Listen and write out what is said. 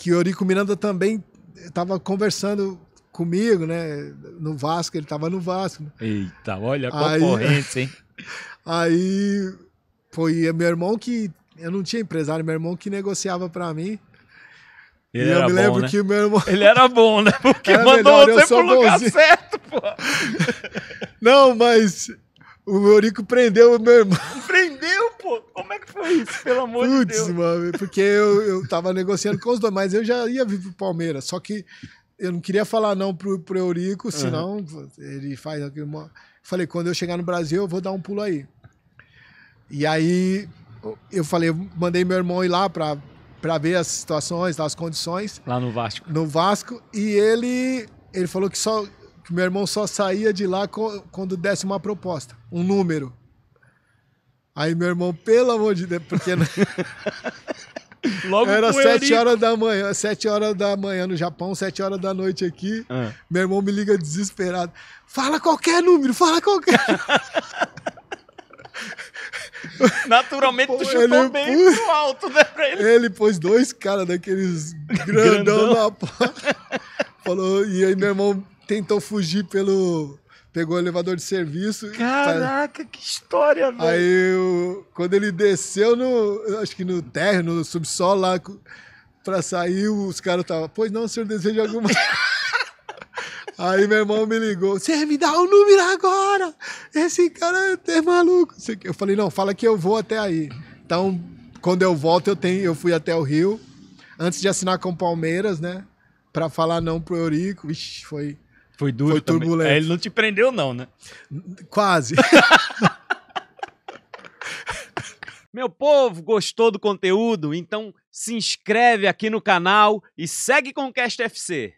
que o Eurico Miranda também estava conversando comigo, né? No Vasco, ele estava no Vasco. Eita, olha a concorrência, hein? Aí foi meu irmão que. Eu não tinha empresário, meu irmão que negociava para mim. Ele e eu me lembro bom, né? que meu irmão. Ele era bom, né? Porque era mandou melhor, você pro bonzinho. lugar certo, pô. não, mas o Eurico prendeu o meu irmão. Prendeu, pô? Como é que foi isso? Pelo amor Puts, de Deus. Mano, porque eu, eu tava negociando com os dois, mas eu já ia vir pro Palmeiras. Só que eu não queria falar não pro, pro Eurico, senão uhum. ele faz aquele. Falei, quando eu chegar no Brasil, eu vou dar um pulo aí. E aí eu falei, eu mandei meu irmão ir lá pra, pra ver as situações, as condições. Lá no Vasco. No Vasco. E ele, ele falou que só que meu irmão só saía de lá quando desse uma proposta, um número. Aí meu irmão, pelo amor de Deus, porque Logo Era sete horas da manhã, sete horas da manhã no Japão, sete horas da noite aqui. Ah. Meu irmão me liga desesperado. Fala qualquer número, fala qualquer. Naturalmente Pô, tu chutou bem pro alto, né, pra ele? Ele pôs dois caras daqueles grandão, grandão. na porta. Falou, e aí meu irmão tentou fugir pelo. Pegou o elevador de serviço. Caraca, tá... que história, velho. Aí, eu... quando ele desceu no. Acho que no térreo, no subsolo lá, pra sair, os caras estavam. Pois não, o senhor deseja alguma. Aí meu irmão me ligou, você me dá o um número agora, esse cara é maluco. Eu falei, não, fala que eu vou até aí. Então, quando eu volto, eu tenho, eu fui até o Rio, antes de assinar com o Palmeiras, né? Pra falar não pro Eurico, Ixi, foi foi duro. Foi também. turbulento. É, ele não te prendeu, não, né? Quase. Meu povo, gostou do conteúdo? Então se inscreve aqui no canal e segue com o Cast FC.